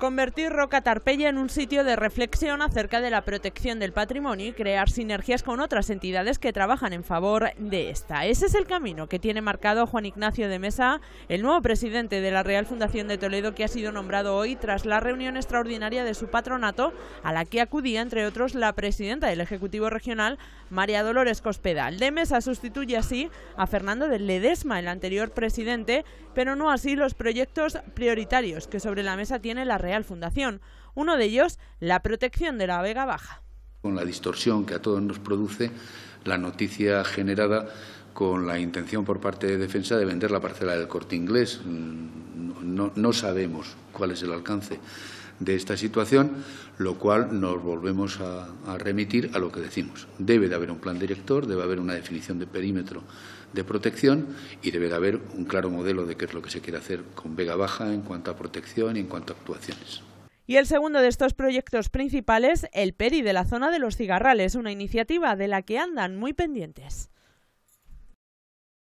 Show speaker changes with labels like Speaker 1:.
Speaker 1: Convertir Roca Tarpeya en un sitio de reflexión acerca de la protección del patrimonio y crear sinergias con otras entidades que trabajan en favor de esta. Ese es el camino que tiene marcado Juan Ignacio de Mesa, el nuevo presidente de la Real Fundación de Toledo, que ha sido nombrado hoy tras la reunión extraordinaria de su patronato, a la que acudía, entre otros, la presidenta del Ejecutivo Regional, María Dolores Cospedal. De Mesa sustituye así a Fernando de Ledesma, el anterior presidente, pero no así los proyectos prioritarios que sobre la mesa tiene la Real Fundación. Uno de ellos, la protección de la Vega Baja.
Speaker 2: Con la distorsión que a todos nos produce la noticia generada con la intención por parte de Defensa de vender la parcela del corte inglés. Mm, no, sabemos cuál es el alcance de esta situación, lo cual nos volvemos a, remitir a lo que decimos. Debe de haber un plan director, debe haber una definición de perímetro de protección y debe de haber un claro modelo de qué es lo que se quiere hacer con Vega Baja en cuanto a protección y en cuanto a actuaciones.
Speaker 1: Y el segundo de estos proyectos principales, el PERI de la zona de los cigarrales, una iniciativa de la que andan muy pendientes.